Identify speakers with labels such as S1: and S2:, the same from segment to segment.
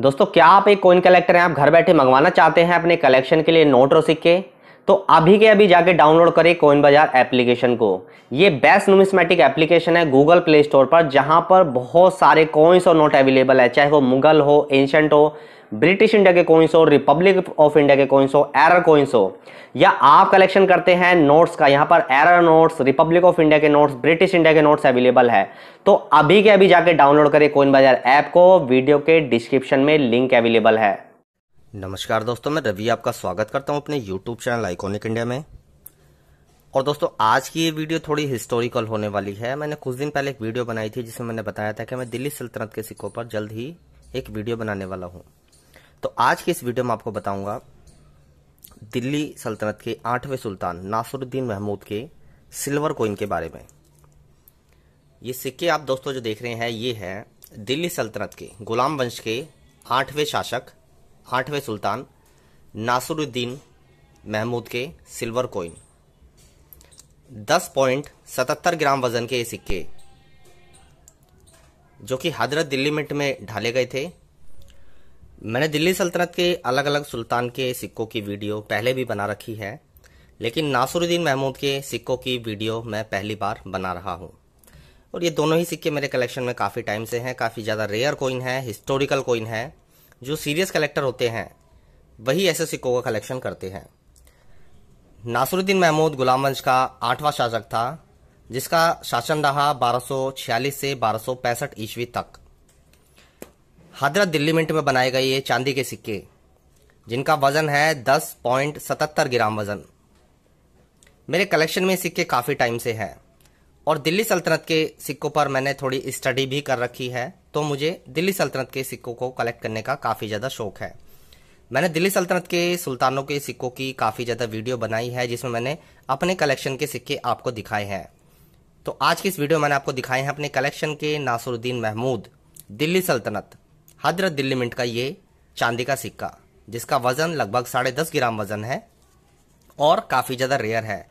S1: दोस्तों क्या आप एक कॉइन कलेक्टर हैं आप घर बैठे मंगवाना चाहते हैं अपने कलेक्शन के लिए नोट और सिक्के तो अभी के अभी जाके डाउनलोड करें कोइन बाजार एप्लीकेशन को ये बेस्ट नुमिस्मेटिक एप्लीकेशन है गूगल प्ले स्टोर पर जहाँ पर बहुत सारे कॉइन्स और नोट अवेलेबल है चाहे वो मुगल हो एंशंट हो ब्रिटिश इंडिया के कॉइन्स हो रिपब्लिक ऑफ इंडिया के कॉइन्स हो एरर कॉइन्स हो या आप कलेक्शन करते हैं नोट्स का यहाँ पर error notes Republic of India के नोट्स ब्रिटिश इंडिया के नोट्स अवेलेबल है तो अभी के अभी जाके डाउनलोड करें कोइन बाजार ऐप को वीडियो के डिस्क्रिप्शन में लिंक अवेलेबल है नमस्कार दोस्तों मैं रवि आपका स्वागत करता हूं अपने YouTube चैनल आइकॉनिक इंडिया में और दोस्तों आज की ये वीडियो थोड़ी हिस्टोरिकल होने वाली है मैंने कुछ दिन पहले एक वीडियो बनाई थी जिसमें मैंने बताया था कि मैं दिल्ली सल्तनत के सिक्कों पर जल्द ही एक वीडियो बनाने वाला हूँ तो आज की इस वीडियो में आपको बताऊंगा दिल्ली सल्तनत के आठवें सुल्तान नासुरुद्दीन महमूद के सिल्वर कोइन के बारे में ये सिक्के आप दोस्तों जो देख रहे हैं ये है दिल्ली सल्तनत के गुलाम वंश के आठवें शासक आठवें सुल्तान नासुरुद्दीन महमूद के सिल्वर कोइन दस पॉइंट सतहत्तर ग्राम वजन के ये सिक्के जो कि हजरत दिल्ली मिट्ट में ढाले गए थे मैंने दिल्ली सल्तनत के अलग अलग सुल्तान के सिक्कों की वीडियो पहले भी बना रखी है लेकिन नासुरुद्दीन महमूद के सिक्कों की वीडियो मैं पहली बार बना रहा हूँ और ये दोनों ही सिक्के मेरे कलेक्शन में काफ़ी टाइम से हैं काफ़ी ज़्यादा रेयर कोइन है हिस्टोरिकल कोइन है जो सीरियस कलेक्टर होते हैं वही ऐसे सिक्कों का कलेक्शन करते हैं नासरुद्दीन महमूद गुलाम वंश का आठवां शासक था जिसका शासन रहा 1246 से 1265 ईस्वी तक हजरत दिल्ली मिंट में बनाए गए ये चांदी के सिक्के जिनका वजन है दस पॉइंट सतहत्तर ग्राम वजन मेरे कलेक्शन में सिक्के काफ़ी टाइम से हैं और दिल्ली सल्तनत के सिक्कों पर मैंने थोड़ी स्टडी भी कर रखी है तो मुझे दिल्ली सल्तनत के सिक्कों को कलेक्ट करने का काफ़ी ज़्यादा शौक है मैंने दिल्ली सल्तनत के सुल्तानों के सिक्कों की काफ़ी ज़्यादा वीडियो बनाई है जिसमें मैंने अपने कलेक्शन के सिक्के आपको दिखाए हैं तो आज की इस वीडियो में मैंने आपको दिखाए हैं अपने कलेक्शन के नासुरुद्दीन महमूद दिल्ली सल्तनत हजरत दिल्ली मिंट का ये चांदी का सिक्का जिसका वज़न लगभग साढ़े दस ग्राम वज़न है और काफ़ी ज़्यादा रेयर है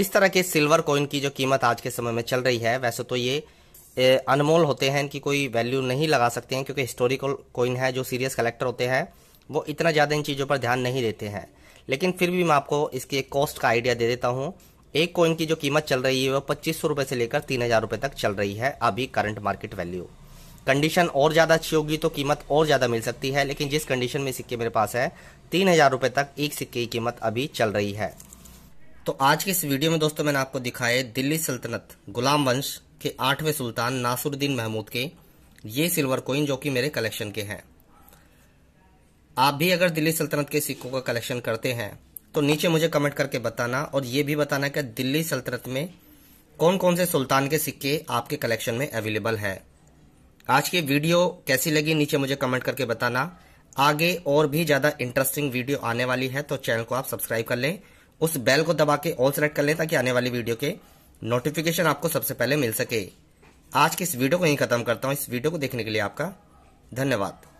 S1: इस तरह के सिल्वर कॉइन की जो कीमत आज के समय में चल रही है वैसे तो ये अनमोल होते हैं इनकी कोई वैल्यू नहीं लगा सकते हैं क्योंकि हिस्टोरिकल कॉइन है जो सीरियस कलेक्टर होते हैं वो इतना ज़्यादा इन चीज़ों पर ध्यान नहीं देते हैं लेकिन फिर भी मैं आपको इसकी एक कॉस्ट का आइडिया दे देता हूँ एक कॉइन की जो कीमत चल रही है वो पच्चीस सौ रुपये से लेकर तीन हज़ार रुपये तक चल रही है अभी करंट मार्केट वैल्यू कंडीशन और ज़्यादा अच्छी होगी तो कीमत और ज़्यादा मिल सकती है लेकिन जिस कंडीशन में सिक्के मेरे पास है तीन हज़ार रुपये तक एक सिक्के की कीमत अभी चल रही है तो आज की इस वीडियो में दोस्तों मैंने आपको दिखाए दिल्ली सल्तनत गुलाम वंश के आठवें सुल्तान नासुरुद्दीन महमूद के ये सिल्वर कोइन जो कि मेरे कलेक्शन के हैं आप भी अगर दिल्ली सल्तनत के सिक्कों का कलेक्शन करते हैं तो नीचे मुझे कमेंट करके बताना और ये भी बताना कि दिल्ली सल्तनत में कौन कौन से सुल्तान के सिक्के आपके कलेक्शन में अवेलेबल है आज की वीडियो कैसी लगी नीचे मुझे कमेंट करके बताना आगे और भी ज़्यादा इंटरेस्टिंग वीडियो आने वाली है तो चैनल को आप सब्सक्राइब कर लें उस बेल को दबा के ऑल सेलेक्ट कर लें ताकि आने वाली वीडियो के नोटिफिकेशन आपको सबसे पहले मिल सके आज की इस वीडियो को यहीं खत्म करता हूं इस वीडियो को देखने के लिए आपका धन्यवाद